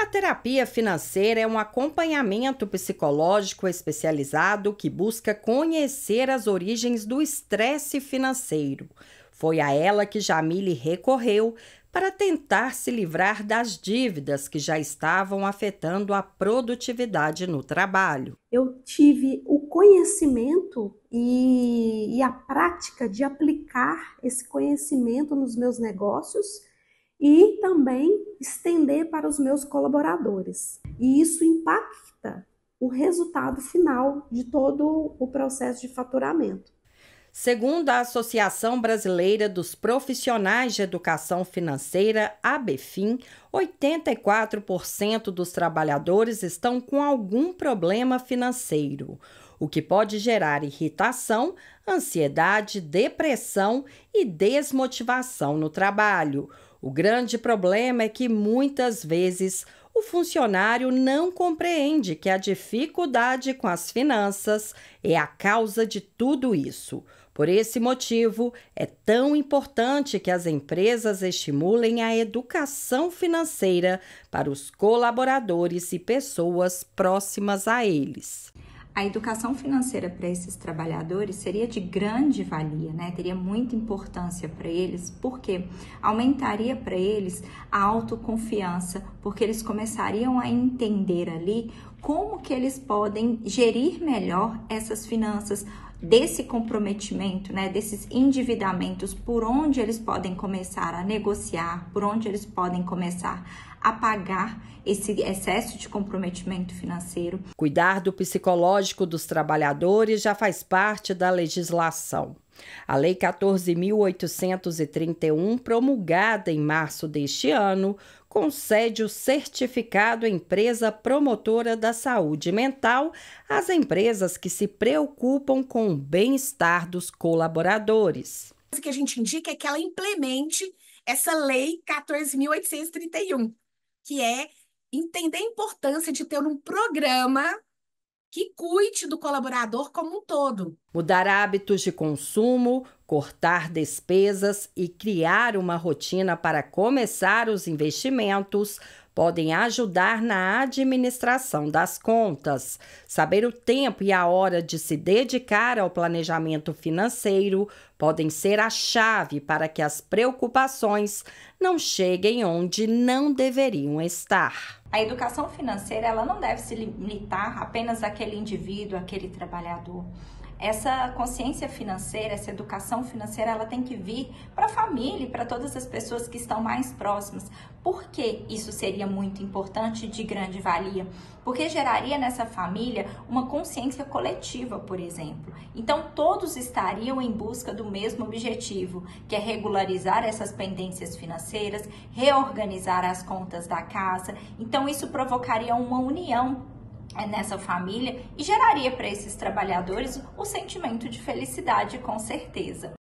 A terapia financeira é um acompanhamento psicológico especializado que busca conhecer as origens do estresse financeiro. Foi a ela que Jamile recorreu para tentar se livrar das dívidas que já estavam afetando a produtividade no trabalho. Eu tive o conhecimento e, e a prática de aplicar esse conhecimento nos meus negócios e também estender para os meus colaboradores. E isso impacta o resultado final de todo o processo de faturamento. Segundo a Associação Brasileira dos Profissionais de Educação Financeira, ABFIM, 84% dos trabalhadores estão com algum problema financeiro, o que pode gerar irritação, ansiedade, depressão e desmotivação no trabalho o grande problema é que muitas vezes o funcionário não compreende que a dificuldade com as finanças é a causa de tudo isso. Por esse motivo, é tão importante que as empresas estimulem a educação financeira para os colaboradores e pessoas próximas a eles a educação financeira para esses trabalhadores seria de grande valia, né? Teria muita importância para eles, porque aumentaria para eles a autoconfiança, porque eles começariam a entender ali como que eles podem gerir melhor essas finanças, desse comprometimento, né, desses endividamentos, por onde eles podem começar a negociar, por onde eles podem começar a pagar esse excesso de comprometimento financeiro. Cuidar do psicológico dos trabalhadores já faz parte da legislação. A Lei 14.831, promulgada em março deste ano, concede o certificado Empresa Promotora da Saúde Mental às empresas que se preocupam com o bem-estar dos colaboradores. O que a gente indica é que ela implemente essa Lei 14.831 que é entender a importância de ter um programa que cuide do colaborador como um todo. Mudar hábitos de consumo, cortar despesas e criar uma rotina para começar os investimentos podem ajudar na administração das contas. Saber o tempo e a hora de se dedicar ao planejamento financeiro podem ser a chave para que as preocupações não cheguem onde não deveriam estar. A educação financeira ela não deve se limitar apenas àquele indivíduo, àquele trabalhador essa consciência financeira, essa educação financeira, ela tem que vir para a família e para todas as pessoas que estão mais próximas. Por que isso seria muito importante e de grande valia? Porque geraria nessa família uma consciência coletiva, por exemplo. Então, todos estariam em busca do mesmo objetivo, que é regularizar essas pendências financeiras, reorganizar as contas da casa. Então, isso provocaria uma união é, nessa família e geraria para esses trabalhadores o sentimento de felicidade, com certeza.